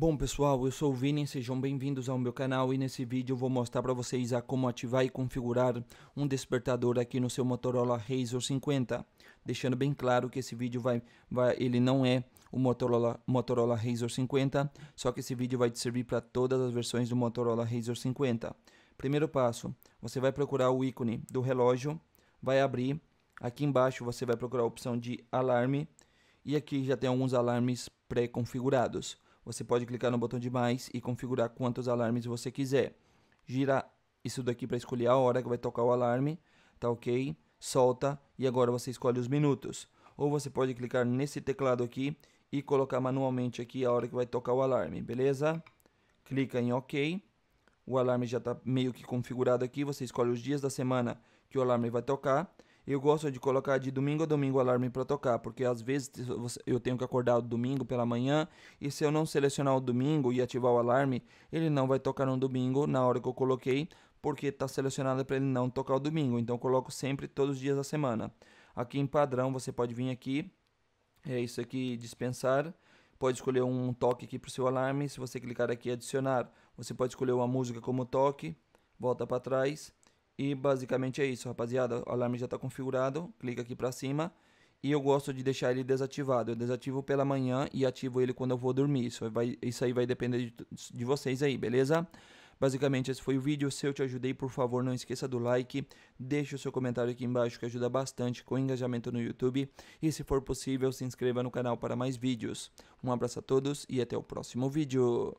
Bom pessoal, eu sou o Vini, sejam bem-vindos ao meu canal e nesse vídeo vou mostrar para vocês a como ativar e configurar um despertador aqui no seu Motorola Razr 50 Deixando bem claro que esse vídeo vai, vai ele não é o Motorola, Motorola Razr 50 Só que esse vídeo vai te servir para todas as versões do Motorola Razr 50 Primeiro passo, você vai procurar o ícone do relógio Vai abrir, aqui embaixo você vai procurar a opção de alarme E aqui já tem alguns alarmes pré-configurados você pode clicar no botão de mais e configurar quantos alarmes você quiser. Gira isso daqui para escolher a hora que vai tocar o alarme, tá ok? Solta e agora você escolhe os minutos. Ou você pode clicar nesse teclado aqui e colocar manualmente aqui a hora que vai tocar o alarme, beleza? Clica em OK. O alarme já está meio que configurado aqui. Você escolhe os dias da semana que o alarme vai tocar. Eu gosto de colocar de domingo a domingo o alarme para tocar, porque às vezes eu tenho que acordar domingo pela manhã e se eu não selecionar o domingo e ativar o alarme, ele não vai tocar no domingo na hora que eu coloquei, porque está selecionado para ele não tocar o domingo. Então eu coloco sempre todos os dias da semana. Aqui em padrão você pode vir aqui, é isso aqui dispensar. Pode escolher um toque aqui para o seu alarme. Se você clicar aqui adicionar, você pode escolher uma música como toque. Volta para trás e basicamente é isso, rapaziada. O alarme já está configurado. Clica aqui para cima. E eu gosto de deixar ele desativado. Eu desativo pela manhã e ativo ele quando eu vou dormir. Isso, vai, isso aí vai depender de, de vocês aí, beleza? Basicamente esse foi o vídeo. Se eu te ajudei, por favor, não esqueça do like. Deixe o seu comentário aqui embaixo que ajuda bastante com o engajamento no YouTube. E se for possível, se inscreva no canal para mais vídeos. Um abraço a todos e até o próximo vídeo.